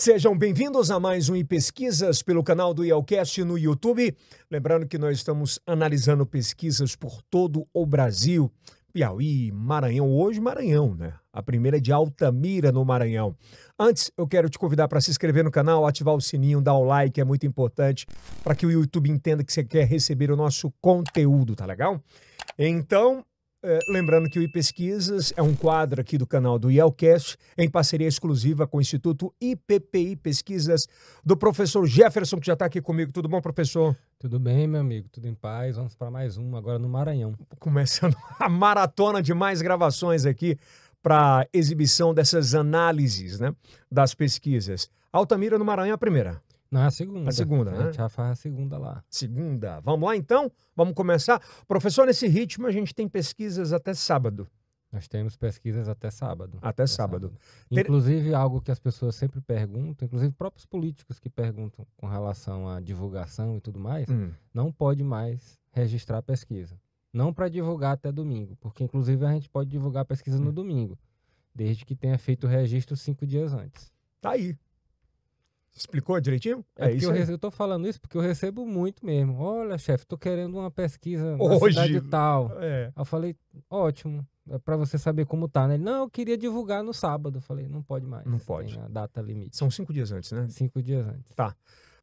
Sejam bem-vindos a mais um e Pesquisas pelo canal do IELCast no YouTube. Lembrando que nós estamos analisando pesquisas por todo o Brasil. Piauí, Maranhão, hoje Maranhão, né? A primeira é de Altamira, no Maranhão. Antes, eu quero te convidar para se inscrever no canal, ativar o sininho, dar o like, é muito importante para que o YouTube entenda que você quer receber o nosso conteúdo, tá legal? Então, eh, lembrando que o iPesquisas é um quadro aqui do canal do IELCast, em parceria exclusiva com o Instituto IPPI Pesquisas, do professor Jefferson, que já está aqui comigo. Tudo bom, professor? Tudo bem, meu amigo, tudo em paz. Vamos para mais um, agora no Maranhão. Começando a maratona de mais gravações aqui para exibição dessas análises né, das pesquisas. Altamira no Maranhão, é a primeira. Não, é a segunda. A segunda, né? A gente né? já faz a segunda lá. Segunda. Vamos lá então? Vamos começar? Professor, nesse ritmo a gente tem pesquisas até sábado. Nós temos pesquisas até sábado. Até, até sábado. sábado. Inclusive, Ter... algo que as pessoas sempre perguntam, inclusive próprios políticos que perguntam com relação à divulgação e tudo mais, hum. não pode mais registrar pesquisa. Não para divulgar até domingo, porque inclusive a gente pode divulgar pesquisa hum. no domingo, desde que tenha feito o registro cinco dias antes. Tá aí. Explicou direitinho? É, é isso. Eu, estou eu tô falando isso porque eu recebo muito mesmo. Olha, chefe, tô querendo uma pesquisa Hoje, cidade tal. É. Eu falei, ótimo, é para você saber como tá, né? Ele, não, eu queria divulgar no sábado. Eu falei, não pode mais. Não pode. Tem a data limite. São cinco dias antes, né? Cinco dias antes. Tá.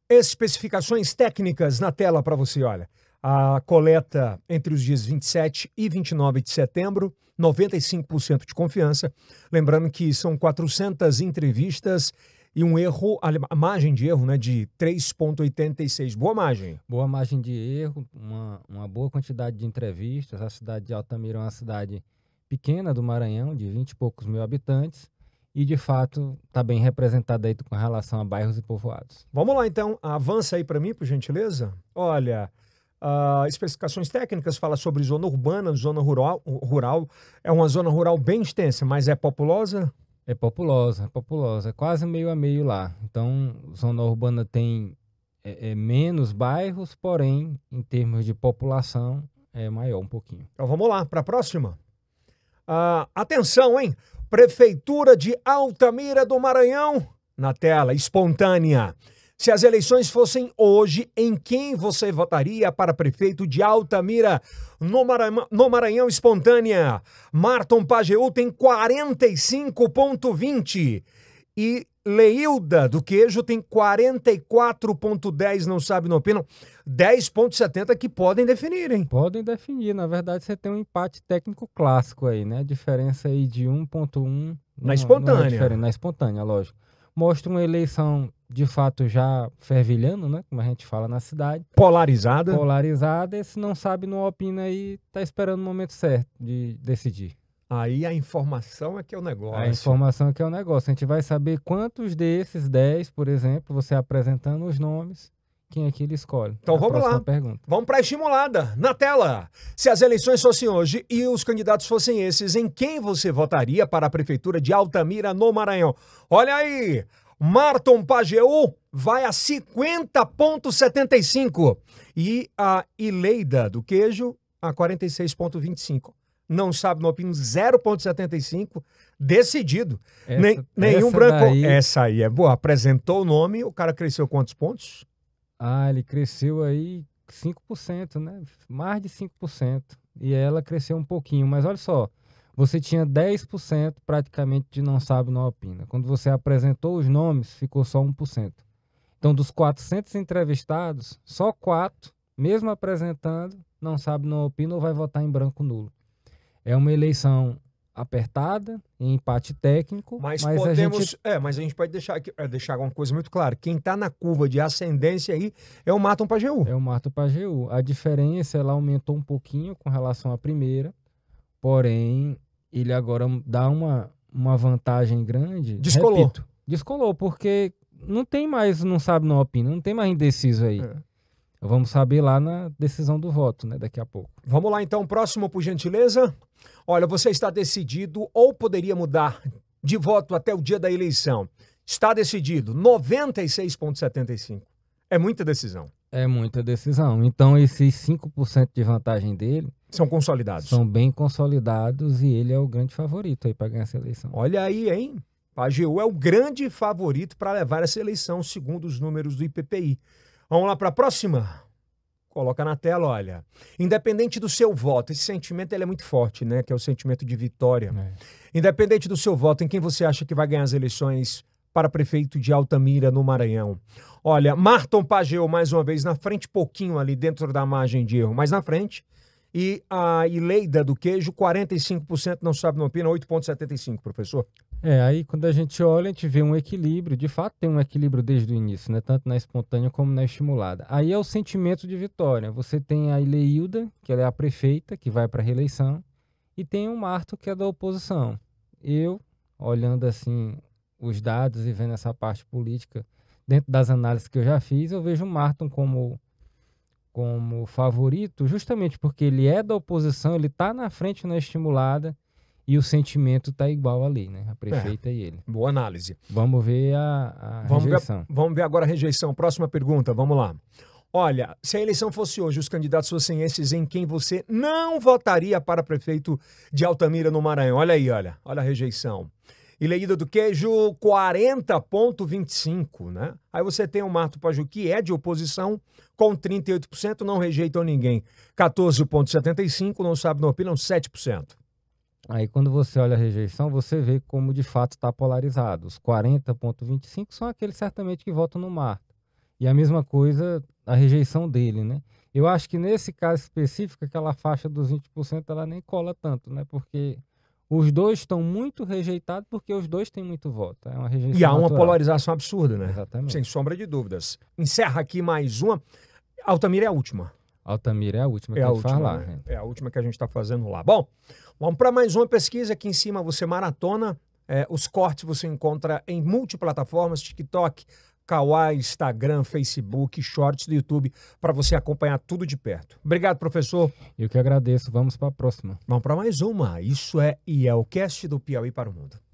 Especificações técnicas na tela para você, olha. A coleta entre os dias 27 e 29 de setembro, 95% de confiança. Lembrando que são 400 entrevistas e um erro, a margem de erro, né, de 3,86. Boa margem. Boa margem de erro, uma, uma boa quantidade de entrevistas. A cidade de Altamira é uma cidade pequena do Maranhão, de 20 e poucos mil habitantes, e de fato está bem representada aí com relação a bairros e povoados. Vamos lá então, avança aí para mim, por gentileza. Olha, Uh, especificações técnicas, fala sobre zona urbana, zona rural, rural. É uma zona rural bem extensa, mas é populosa? É populosa, é populosa. É quase meio a meio lá. Então, zona urbana tem é, é menos bairros, porém, em termos de população, é maior um pouquinho. Então vamos lá, para a próxima. Ah, atenção, hein? Prefeitura de Altamira do Maranhão, na tela, espontânea. Se as eleições fossem hoje, em quem você votaria para prefeito de Altamira? No Maranhão, no Maranhão espontânea, Marton Pajeú tem 45,20 e Leilda do Queijo tem 44,10, não sabe, não opinam. 10,70 que podem definir, hein? Podem definir. Na verdade, você tem um empate técnico clássico aí, né? diferença aí de 1,1 na espontânea. É na espontânea, lógico mostra uma eleição de fato já fervilhando, né? Como a gente fala na cidade. Polarizada. Polarizada, e se não sabe, não opina e tá esperando o momento certo de decidir. Aí a informação é que é o negócio. A informação é que é o negócio. A gente vai saber quantos desses 10, por exemplo, você apresentando os nomes, quem é que ele escolhe. Então é vamos lá. Pergunta. Vamos para a estimulada. Na tela. Se as eleições fossem hoje e os candidatos fossem esses, em quem você votaria para a prefeitura de Altamira, no Maranhão? Olha aí. Marton Pageu vai a 50,75 e a Ileida do Queijo a 46,25. Não sabe, no opino, 0,75. Decidido. Essa, Nem, nenhum essa branco. Daí... Essa aí é boa. Apresentou o nome, o cara cresceu quantos pontos? Ah, ele cresceu aí 5%, né? Mais de 5%. E ela cresceu um pouquinho, mas olha só, você tinha 10% praticamente de não sabe, não opina. Quando você apresentou os nomes, ficou só 1%. Então, dos 400 entrevistados, só 4, mesmo apresentando, não sabe, não opina ou vai votar em branco nulo. É uma eleição apertada, em empate técnico. Mas, mas podemos. Gente... É, mas a gente pode deixar, é, deixar uma coisa muito clara. Quem está na curva de ascendência aí é o para Pageu. É o para Pageu. A diferença ela aumentou um pouquinho com relação à primeira, porém, ele agora dá uma, uma vantagem grande. Descolou. Repito, descolou, porque não tem mais, não sabe, não opina, não tem mais indeciso aí. É. Vamos saber lá na decisão do voto, né, daqui a pouco. Vamos lá então, próximo por gentileza. Olha, você está decidido ou poderia mudar de voto até o dia da eleição. Está decidido, 96.75. É muita decisão. É muita decisão. Então esses 5% de vantagem dele são consolidados. São bem consolidados e ele é o grande favorito aí para ganhar essa eleição. Olha aí, hein? Pajeú é o grande favorito para levar essa eleição, segundo os números do IPPI. Vamos lá para a próxima? Coloca na tela, olha. Independente do seu voto, esse sentimento ele é muito forte, né? Que é o sentimento de vitória. É. Independente do seu voto, em quem você acha que vai ganhar as eleições para prefeito de Altamira, no Maranhão. Olha, Marton Pageu, mais uma vez, na frente, pouquinho ali dentro da margem de erro, mas na frente. E a Ileida do Queijo, 45% não sabe, não opina, 8,75%, professor. É, aí quando a gente olha, a gente vê um equilíbrio, de fato tem um equilíbrio desde o início, né? Tanto na espontânea como na estimulada. Aí é o sentimento de vitória. Você tem a Ileilda, que ela é a prefeita, que vai para a reeleição, e tem o Marto, que é da oposição. Eu, olhando assim os dados e vendo essa parte política, dentro das análises que eu já fiz, eu vejo o Marton como como favorito, justamente porque ele é da oposição, ele está na frente na é estimulada e o sentimento está igual ali, né? A prefeita é, e ele. Boa análise. Vamos ver a, a vamos rejeição. Ver, vamos ver agora a rejeição. Próxima pergunta, vamos lá. Olha, se a eleição fosse hoje, os candidatos fossem esses em quem você não votaria para prefeito de Altamira, no Maranhão. Olha aí, olha. Olha a rejeição e leída do queijo 40,25, né? Aí você tem o Marto Paju, que é de oposição, com 38%, não rejeitam ninguém. 14,75%, não sabe, não opinam, 7%. Aí quando você olha a rejeição, você vê como de fato está polarizado. Os 40,25 são aqueles certamente que votam no Marto. E a mesma coisa a rejeição dele, né? Eu acho que nesse caso específico, aquela faixa dos 20% ela nem cola tanto, né? Porque os dois estão muito rejeitados porque os dois têm muito voto. É uma rejeição e há uma natural. polarização absurda, né? Exatamente. Sem sombra de dúvidas. Encerra aqui mais uma. Altamira é a última. Altamira é a última é que a, a última, falar. Né? É a última que a gente está fazendo lá. Bom, vamos para mais uma pesquisa aqui em cima. Você maratona. É, os cortes você encontra em multiplataformas, TikTok, Kawaii, Instagram, Facebook, Shorts do YouTube, para você acompanhar tudo de perto. Obrigado, professor. Eu que agradeço. Vamos para a próxima. Vamos para mais uma. Isso é IELCast do Piauí para o Mundo.